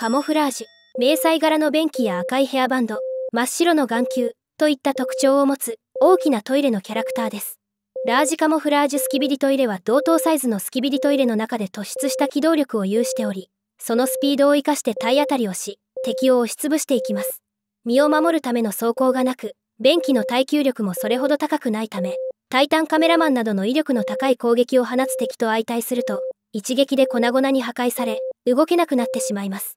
カモフラージュ迷彩柄の便器や赤いヘアバンド真っ白の眼球といった特徴を持つ大きなトイレのキャラクターですラージカモフラージュスキビリトイレは同等サイズのスキビリトイレの中で突出した機動力を有しておりそのスピードを生かして体当たりをし敵を押しつぶしていきます身を守るための走行がなく便器の耐久力もそれほど高くないためタイタンカメラマンなどの威力の高い攻撃を放つ敵と相対すると一撃で粉々に破壊され動けなくなってしまいます